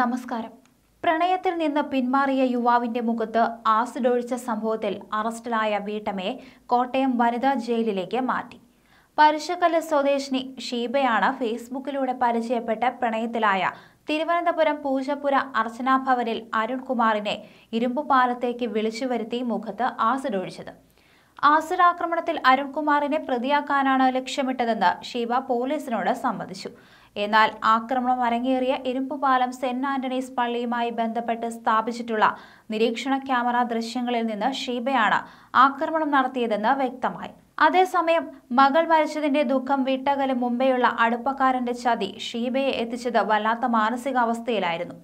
നമസ്കാരം പ്രണയത്തിൽ നിന്ന് പിന്മാറിയ യുവാവിന്റെ മുഖത്ത് ആസിഡ് ഒഴിച്ച സംഭവത്തിൽ അറസ്റ്റിലായ വീട്ടമ്മയെ കോട്ടയം വനിതാ ജയിലിലേക്ക് മാറ്റി പരിശക്കല്ല് സ്വദേശിനി ഷീബയാണ് ഫേസ്ബുക്കിലൂടെ പരിചയപ്പെട്ട പ്രണയത്തിലായ തിരുവനന്തപുരം പൂജപ്പുര അർച്ചനാഭവനിൽ അരുൺകുമാറിനെ ഇരുമ്പുപാലത്തേക്ക് വിളിച്ചു വരുത്തി മുഖത്ത് ആസിഡ് ഒഴിച്ചത് ആസുരാക്രമണത്തിൽ അരുൺകുമാറിനെ പ്രതിയാക്കാനാണ് ലക്ഷ്യമിട്ടതെന്ന് ഷീബ പോലീസിനോട് സമ്മതിച്ചു എന്നാൽ ആക്രമണം അരങ്ങേറിയ ഇരുമ്പുപാലം സെന്റ് ആന്റണീസ് പള്ളിയുമായി ബന്ധപ്പെട്ട് സ്ഥാപിച്ചിട്ടുള്ള നിരീക്ഷണ ക്യാമറ ദൃശ്യങ്ങളിൽ നിന്ന് ഷീബയാണ് ആക്രമണം നടത്തിയതെന്ന് വ്യക്തമായി അതേസമയം മകൾ മരിച്ചതിന്റെ ദുഃഖം വിട്ടകലും മുമ്പെയുള്ള അടുപ്പക്കാരന്റെ ചതി ഷീബയെ എത്തിച്ചത് വല്ലാത്ത മാനസികാവസ്ഥയിലായിരുന്നു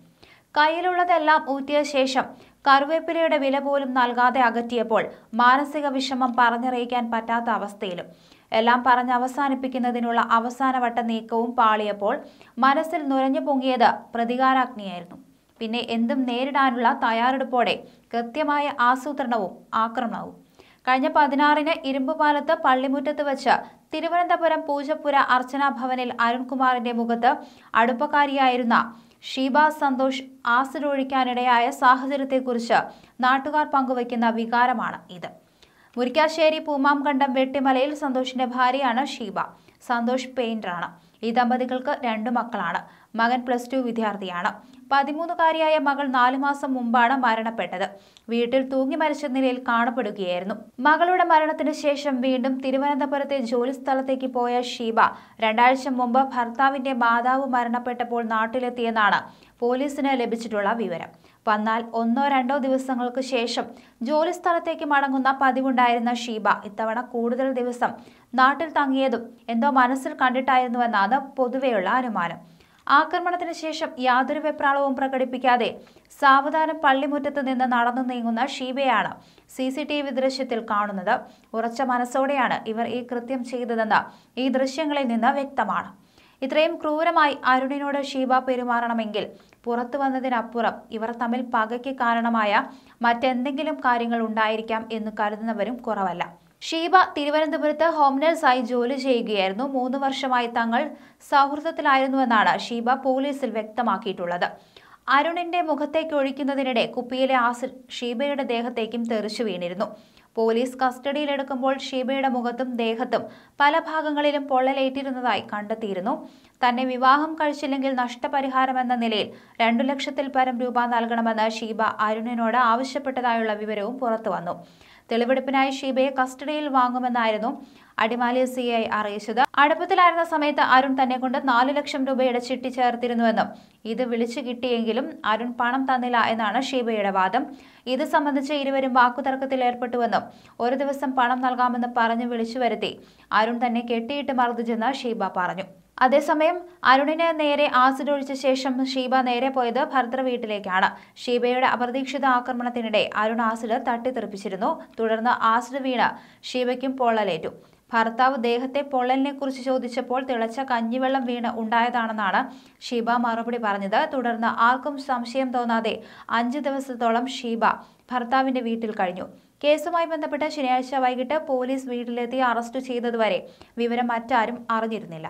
കയ്യിലുള്ളതെല്ലാം ഊറ്റിയ ശേഷം കറിവേപ്പിലയുടെ വില പോലും നൽകാതെ അകറ്റിയപ്പോൾ മാനസിക വിഷമം പറഞ്ഞറിയിക്കാൻ പറ്റാത്ത അവസ്ഥയിലും എല്ലാം പറഞ്ഞ് അവസാനിപ്പിക്കുന്നതിനുള്ള അവസാനവട്ട നീക്കവും പാളിയപ്പോൾ മനസ്സിൽ നുരഞ്ഞു പൊങ്ങിയത് പ്രതികാരാഗ്നിയായിരുന്നു പിന്നെ എന്തും നേരിടാനുള്ള തയ്യാറെടുപ്പോടെ കൃത്യമായ ആസൂത്രണവും ആക്രമണവും കഴിഞ്ഞ പതിനാറിന് ഇരുമ്പുപാലത്ത് പള്ളിമുറ്റത്ത് വച്ച് തിരുവനന്തപുരം പൂജപ്പുര അർച്ചനാഭവനിൽ അരുൺകുമാറിന്റെ മുഖത്ത് അടുപ്പക്കാരിയായിരുന്ന ഷീബ സന്തോഷ് ആസിഡൊഴിക്കാനിടയായ സാഹചര്യത്തെക്കുറിച്ച് നാട്ടുകാർ പങ്കുവയ്ക്കുന്ന വികാരമാണ് ഇത് മുരിക്കാശ്ശേരി പൂമാംകണ്ടം വെട്ടിമലയിൽ സന്തോഷിന്റെ ഭാര്യയാണ് ഷീബ സന്തോഷ് പെയിന്ററാണ് ഈ ദമ്പതികൾക്ക് രണ്ടു മക്കളാണ് മകൻ പ്ലസ് ടു വിദ്യാർത്ഥിയാണ് പതിമൂന്നുകാരിയായ മകൾ നാലു മാസം മുമ്പാണ് മരണപ്പെട്ടത് വീട്ടിൽ തൂങ്ങി മരിച്ച നിലയിൽ കാണപ്പെടുകയായിരുന്നു മകളുടെ മരണത്തിന് ശേഷം വീണ്ടും തിരുവനന്തപുരത്തെ ജോലിസ്ഥലത്തേക്ക് പോയ ഷീബ രണ്ടാഴ്ച മുമ്പ് ഭർത്താവിന്റെ മാതാവ് മരണപ്പെട്ടപ്പോൾ നാട്ടിലെത്തിയെന്നാണ് പോലീസിന് ലഭിച്ചിട്ടുള്ള വിവരം വന്നാൽ ഒന്നോ രണ്ടോ ദിവസങ്ങൾക്ക് ശേഷം ജോലിസ്ഥലത്തേക്ക് മടങ്ങുന്ന പതിവുണ്ടായിരുന്ന ഷീബ ഇത്തവണ കൂടുതൽ ദിവസം നാട്ടിൽ തങ്ങിയതും എന്തോ മനസ്സിൽ കണ്ടിട്ടായിരുന്നുവെന്നാണ് പൊതുവെയുള്ള അനുമാനം ആക്രമണത്തിന് ശേഷം യാതൊരു വെപ്രാളവും പ്രകടിപ്പിക്കാതെ സാവധാനം പള്ളിമുറ്റത്ത് നിന്ന് നടന്നു നീങ്ങുന്ന ഷീബയാണ് സി സി ടി വി ദൃശ്യത്തിൽ കാണുന്നത് ഉറച്ച മനസ്സോടെയാണ് ഇവർ ഈ കൃത്യം ചെയ്തതെന്ന് ഈ ദൃശ്യങ്ങളിൽ നിന്ന് വ്യക്തമാണ് ഇത്രയും ക്രൂരമായി അരുണിനോട് ഷീബ പെരുമാറണമെങ്കിൽ പുറത്തു വന്നതിനപ്പുറം ഇവർ തമ്മിൽ പകയ്ക്ക് കാരണമായ മറ്റെന്തെങ്കിലും കാര്യങ്ങൾ ഉണ്ടായിരിക്കാം എന്ന് കരുതുന്നവരും കുറവല്ല ഷീബ തിരുവനന്തപുരത്ത് ഹോംനേഴ്സായി ജോലി ചെയ്യുകയായിരുന്നു മൂന്ന് വർഷമായി തങ്ങൾ സൗഹൃദത്തിലായിരുന്നുവെന്നാണ് ഷീബ പോലീസിൽ വ്യക്തമാക്കിയിട്ടുള്ളത് അരുണിന്റെ മുഖത്തേക്ക് ഒഴിക്കുന്നതിനിടെ കുപ്പിയിലെ ആസിഡ് ഷീബയുടെ ദേഹത്തേക്കും തെറിച്ചു വീണിരുന്നു പോലീസ് കസ്റ്റഡിയിലെടുക്കുമ്പോൾ ഷീബയുടെ മുഖത്തും ദേഹത്തും പല ഭാഗങ്ങളിലും പൊള്ളലേറ്റിരുന്നതായി കണ്ടെത്തിയിരുന്നു തന്നെ വിവാഹം കഴിച്ചില്ലെങ്കിൽ നഷ്ടപരിഹാരമെന്ന നിലയിൽ രണ്ടു ലക്ഷത്തിൽ പരം രൂപ നൽകണമെന്ന് ഷീബ അരുണിനോട് ആവശ്യപ്പെട്ടതായുള്ള വിവരവും പുറത്തുവന്നു തെളിവെടുപ്പിനായി ഷീബയെ കസ്റ്റഡിയിൽ വാങ്ങുമെന്നായിരുന്നു അടിമാലി സി ഐ അറിയിച്ചത് അടുപ്പത്തിലായിരുന്ന സമയത്ത് അരുൺ തന്നെ കൊണ്ട് നാലു ലക്ഷം രൂപയുടെ ചിട്ടി ചേർത്തിരുന്നുവെന്നും ഇത് വിളിച്ചു കിട്ടിയെങ്കിലും അരുൺ പണം തന്നില്ല എന്നാണ് ഷീബയുടെ വാദം ഇത് സംബന്ധിച്ച് ഇരുവരും വാക്കുതർക്കത്തിൽ ഏർപ്പെട്ടുവെന്നും ഒരു ദിവസം പണം നൽകാമെന്ന് പറഞ്ഞു വിളിച്ചു വരുത്തി അരുൺ തന്നെ കെട്ടിയിട്ട് മർദ്ദിച്ചെന്ന് ഷീബ പറഞ്ഞു അതേസമയം അരുണിന് നേരെ ആസിഡ് ഒഴിച്ച ശേഷം ഷീബ നേരെ പോയത് ഭർത്തൃ വീട്ടിലേക്കാണ് ഷീബയുടെ അപ്രതീക്ഷിത ആക്രമണത്തിനിടെ അരുൺ ആസിഡ് തട്ടിത്തെറിപ്പിച്ചിരുന്നു തുടർന്ന് ആസിഡ് വീണ് ഷീബയ്ക്കും പൊള്ളലേറ്റു ഭർത്താവ് ദേഹത്തെ പൊള്ളലിനെ കുറിച്ച് ചോദിച്ചപ്പോൾ തിളച്ച കഞ്ഞിവെള്ളം വീണ് ഉണ്ടായതാണെന്നാണ് ഷീബ മറുപടി പറഞ്ഞത് തുടർന്ന് ആർക്കും സംശയം തോന്നാതെ അഞ്ച് ദിവസത്തോളം ഷീബ ഭർത്താവിന്റെ വീട്ടിൽ കഴിഞ്ഞു കേസുമായി ബന്ധപ്പെട്ട് ശനിയാഴ്ച വൈകിട്ട് പോലീസ് വീട്ടിലെത്തി അറസ്റ്റ് ചെയ്തതുവരെ വിവരം മറ്റാരും അറിഞ്ഞിരുന്നില്ല